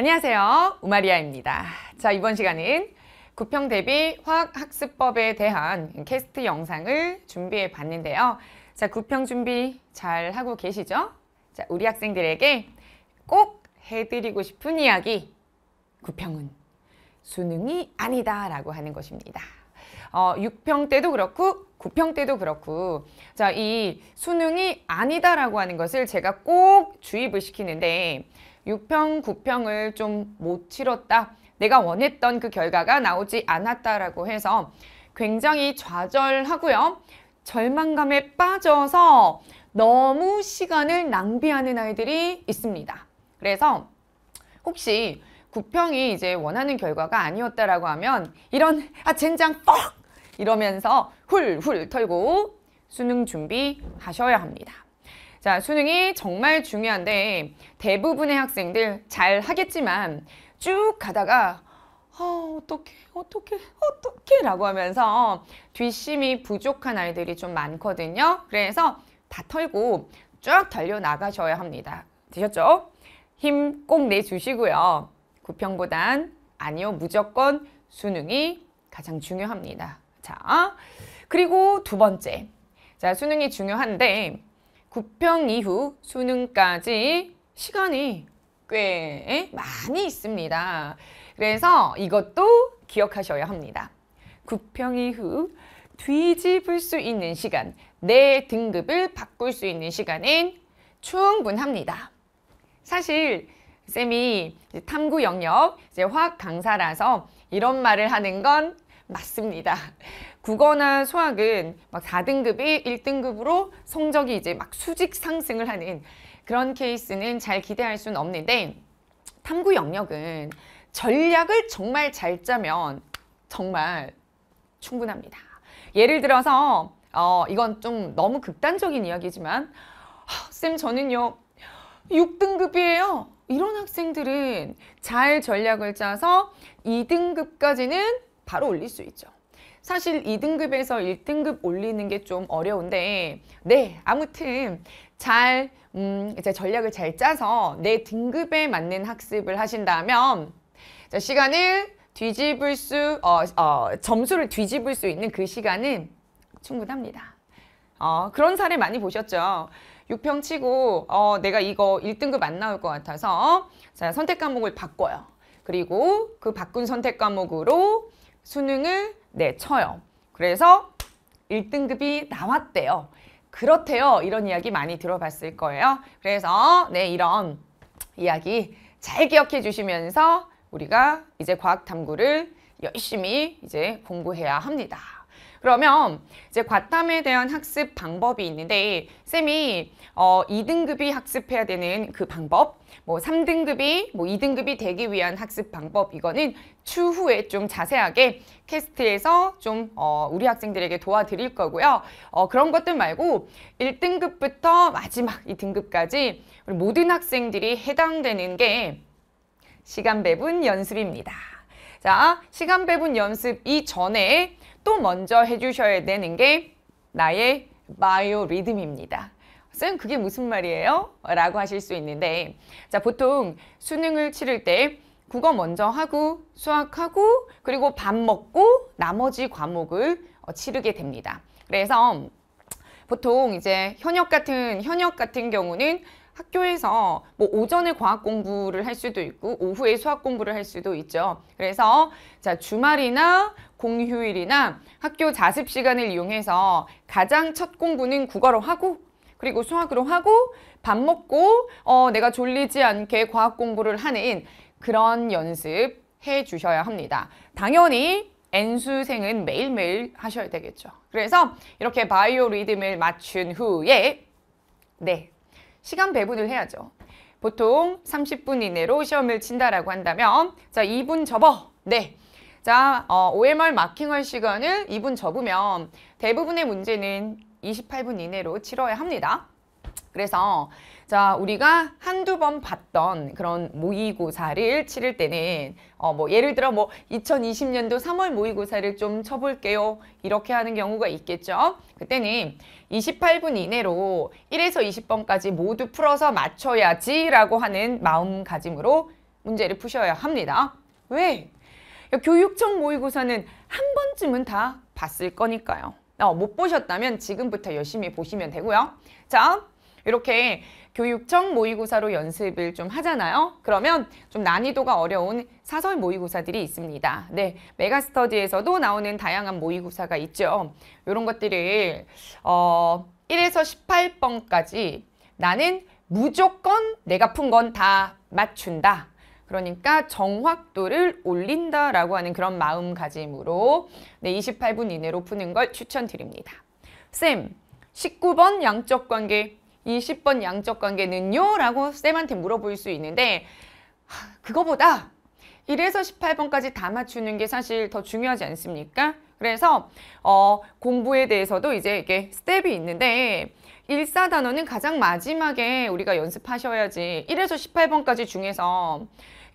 안녕하세요. 우마리아입니다. 자, 이번 시간은 구평 대비 화학학습법에 대한 캐스트 영상을 준비해 봤는데요. 자, 구평 준비 잘 하고 계시죠? 자, 우리 학생들에게 꼭 해드리고 싶은 이야기. 구평은 수능이 아니다 라고 하는 것입니다. 어, 6평 때도 그렇고 9평 때도 그렇고 자, 이 수능이 아니다라고 하는 것을 제가 꼭 주입을 시키는데 6평, 9평을 좀 못 치렀다. 내가 원했던 그 결과가 나오지 않았다라고 해서 굉장히 좌절하고요. 절망감에 빠져서 너무 시간을 낭비하는 아이들이 있습니다. 그래서 혹시 구평이 이제 원하는 결과가 아니었다라고 하면 이런 아 젠장 뻑 이러면서 훌훌 털고 수능 준비하셔야 합니다. 자, 수능이 정말 중요한데 대부분의 학생들 잘 하겠지만 쭉 가다가 어, 어떡해, 어떡해, 어떡해 라고 하면서 뒷심이 부족한 아이들이 좀 많거든요. 그래서 다 털고 쭉 달려나가셔야 합니다. 되셨죠? 힘 꼭 내주시고요. 구평보단 아니요, 무조건 수능이 가장 중요합니다. 자, 그리고 두 번째. 자, 수능이 중요한데 9평 이후 수능까지 시간이 꽤 많이 있습니다. 그래서 이것도 기억하셔야 합니다. 9평 이후 뒤집을 수 있는 시간, 내 등급을 바꿀 수 있는 시간은 충분합니다. 사실 쌤이 탐구 영역, 이제 화학 강사라서 이런 말을 하는 건 맞습니다. 국어나 수학은 막 4등급이 1등급으로 성적이 이제 막 수직 상승을 하는 그런 케이스는 잘 기대할 수는 없는데 탐구 영역은 전략을 정말 잘 짜면 정말 충분합니다. 예를 들어서 어, 이건 좀 너무 극단적인 이야기지만 쌤 저는요 6등급이에요. 이런 학생들은 잘 전략을 짜서 2등급까지는 바로 올릴 수 있죠. 사실 2등급에서 1등급 올리는 게 좀 어려운데 네 아무튼 잘 음, 이제 전략을 잘 짜서 내 등급에 맞는 학습을 하신다면 자, 시간을 뒤집을 수, 어, 어, 점수를 뒤집을 수 있는 그 시간은 충분합니다. 어, 그런 사례 많이 보셨죠? 6평 치고 어, 내가 이거 1등급 안 나올 것 같아서 자, 선택 과목을 바꿔요. 그리고 그 바꾼 선택 과목으로 수능을 내 쳐요. 그래서 1등급이 나왔대요. 그렇대요. 이런 이야기 많이 들어봤을 거예요. 그래서 네 이런 이야기 잘 기억해 주시면서 우리가 이제 과학탐구를 열심히 이제 공부해야 합니다. 그러면 이제 과탐에 대한 학습 방법이 있는데 쌤이 어, 2등급이 학습해야 되는 그 방법 뭐 3등급이 뭐 2등급이 되기 위한 학습 방법 이거는 추후에 좀 자세하게 캐스트에서 좀 어, 우리 학생들에게 도와드릴 거고요. 어, 그런 것들 말고 1등급부터 마지막 이 등급까지 우리 모든 학생들이 해당되는 게 시간 배분 연습입니다. 자, 시간 배분 연습 이전에 또 먼저 해주셔야 되는 게 나의 바이오 리듬입니다. 쌤 그게 무슨 말이에요? 라고 하실 수 있는데 자 보통 수능을 치를 때 국어 먼저 하고 수학하고 그리고 밥 먹고 나머지 과목을 어, 치르게 됩니다. 그래서 보통 이제 현역 같은 현역 같은 경우는 학교에서 뭐 오전에 과학 공부를 할 수도 있고 오후에 수학 공부를 할 수도 있죠. 그래서 자 주말이나 공휴일이나 학교 자습 시간을 이용해서 가장 첫 공부는 국어로 하고 그리고 수학으로 하고 밥 먹고 어 내가 졸리지 않게 과학 공부를 하는 그런 연습 해 주셔야 합니다. 당연히 N수생은 매일매일 하셔야 되겠죠. 그래서 이렇게 바이오 리듬을 맞춘 후에 네, 시간 배분을 해야죠. 보통 30분 이내로 시험을 친다라고 한다면 자 2분 접어 네. 자 어, OMR 마킹할 시간을 2분 접으면 대부분의 문제는 28분 이내로 치러야 합니다. 그래서 자 우리가 한두 번 봤던 그런 모의고사를 치를 때는 어 뭐 예를 들어 뭐 2020년도 3월 모의고사를 좀 쳐볼게요 이렇게 하는 경우가 있겠죠 그때는 28분 이내로 1에서 20번까지 모두 풀어서 맞춰야지 라고 하는 마음가짐으로 문제를 푸셔야 합니다 왜? 그러니까 교육청 모의고사는 한 번쯤은 다 봤을 거니까요 어, 못 보셨다면 지금부터 열심히 보시면 되고요 자 이렇게 교육청 모의고사로 연습을 좀 하잖아요. 그러면 좀 난이도가 어려운 사설 모의고사들이 있습니다. 네, 메가스터디에서도 나오는 다양한 모의고사가 있죠. 이런 것들을 어, 1에서 18번까지 나는 무조건 내가 푼 건 다 맞춘다. 그러니까 정확도를 올린다라고 하는 그런 마음가짐으로 네, 28분 이내로 푸는 걸 추천드립니다. 쌤, 19번 양적관계 20번 양적 관계는요? 라고 쌤한테 물어볼 수 있는데 그거보다 1에서 18번까지 다 맞추는 게 사실 더 중요하지 않습니까? 그래서 어, 공부에 대해서도 이제 이게 스텝이 있는데 1사 단어는 가장 마지막에 우리가 연습하셔야지 1에서 18번까지 중에서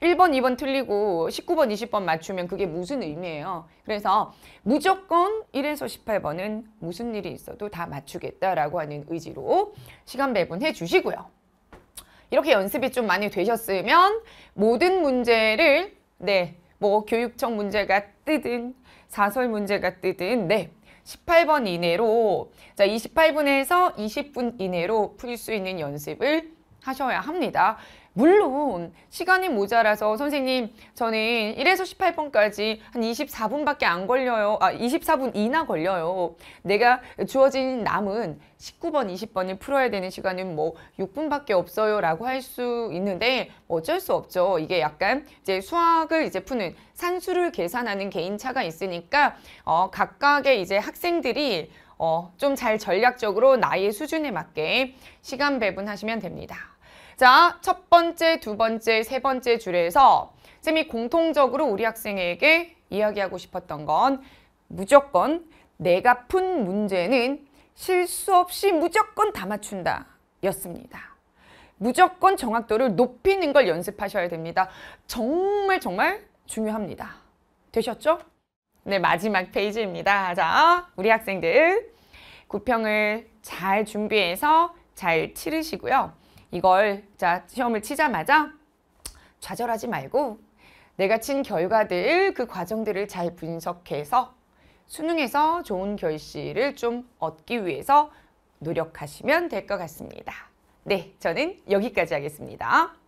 1번, 2번 틀리고 19번, 20번 맞추면 그게 무슨 의미예요. 그래서 무조건 1에서 18번은 무슨 일이 있어도 다 맞추겠다라고 하는 의지로 시간 배분해 주시고요. 이렇게 연습이 좀 많이 되셨으면 모든 문제를 네, 뭐 교육청 문제가 뜨든 사설 문제가 뜨든 네, 18번 이내로 자 28분에서 20분 이내로 풀 수 있는 연습을 하셔야 합니다. 물론 시간이 모자라서 선생님 저는 1에서 18분까지 한 24분밖에 안 걸려요. 아 24분 이나 걸려요. 내가 주어진 남은 19번, 20번을 풀어야 되는 시간은 뭐 6분밖에 없어요 라고 할 수 있는데 어쩔 수 없죠. 이게 약간 이제 수학을 이제 푸는 산수를 계산하는 개인차가 있으니까 어, 각각의 이제 학생들이 어, 좀 잘 전략적으로 나의 수준에 맞게 시간 배분하시면 됩니다. 자, 첫 번째, 두 번째, 세 번째 줄에서 쌤이 공통적으로 우리 학생에게 이야기하고 싶었던 건 무조건 내가 푼 문제는 실수 없이 무조건 다 맞춘다 였습니다. 무조건 정확도를 높이는 걸 연습하셔야 됩니다. 정말 정말 중요합니다. 되셨죠? 네, 마지막 페이지입니다. 자, 우리 학생들 구평을 잘 준비해서 잘 치르시고요. 이걸 자 시험을 치자마자 좌절하지 말고 내가 친 결과들 그 과정들을 잘 분석해서 수능에서 좋은 결실을 좀 얻기 위해서 노력하시면 될 것 같습니다. 네, 저는 여기까지 하겠습니다.